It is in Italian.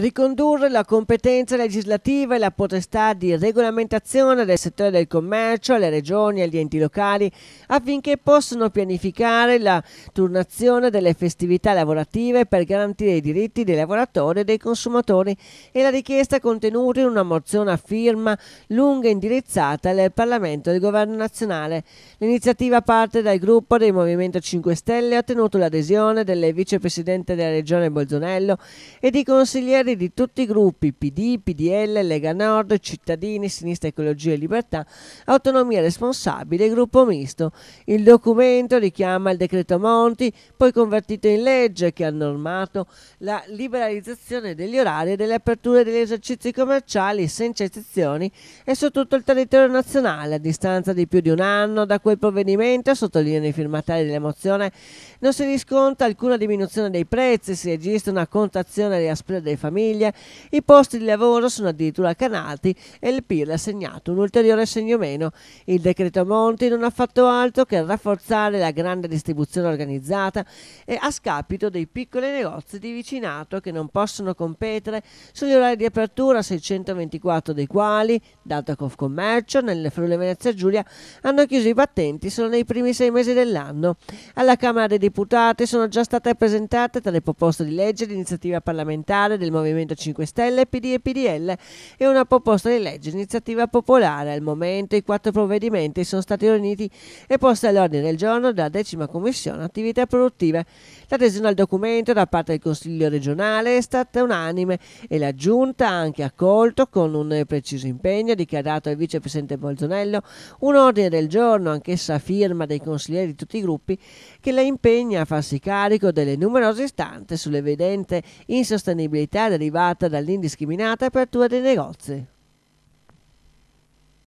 ricondurre la competenza legislativa e la potestà di regolamentazione del settore del commercio alle regioni e agli enti locali affinché possano pianificare la turnazione delle festività lavorative per garantire i diritti dei lavoratori e dei consumatori e la richiesta contenuta in una mozione a firma lunga indirizzata al Parlamento e al Governo nazionale. L'iniziativa parte dal gruppo del Movimento 5 Stelle e ha ottenuto l'adesione del vicepresidente della regione Bolzonello e di consiglieri membri di tutti i gruppi PD, PDL, Lega Nord, Cittadini, Sinistra Ecologia e Libertà, Autonomia Responsabile e Gruppo Misto. Il documento richiama il decreto Monti, poi convertito in legge che ha normato la liberalizzazione degli orari e delle aperture degli esercizi commerciali senza eccezioni e su tutto il territorio nazionale a distanza di più di un anno da quel provvedimento, sottolineano i firmatari della mozione, non si riscontra alcuna diminuzione dei prezzi, si registra una contrazione della spesa dei famiglie famiglie, i posti di lavoro sono addirittura canati e il PIL ha segnato un ulteriore segno meno. Il decreto Monti non ha fatto altro che rafforzare la grande distribuzione organizzata e a scapito dei piccoli negozi di vicinato che non possono competere sugli orari di apertura 624 dei quali, dato Confcommercio, nelle Friuli Venezia Giulia hanno chiuso i battenti solo nei primi sei mesi dell'anno. Alla Camera dei Deputati sono già state presentate tre proposte di legge d'iniziativa parlamentare del Movimento Movimento 5 Stelle, PD e PDL e una proposta di legge iniziativa popolare. Al momento i quattro provvedimenti sono stati riuniti e posti all'ordine del giorno della decima commissione attività produttive. L'adesione al documento da parte del Consiglio regionale è stata unanime e la Giunta ha anche accolto con un preciso impegno dichiarato al vicepresidente Bolzonello un ordine del giorno, anch'essa a firma dei consiglieri di tutti i gruppi, che la impegna a farsi carico delle numerose istanze sull'evidente insostenibilità derivata dall'indiscriminata apertura dei negozi.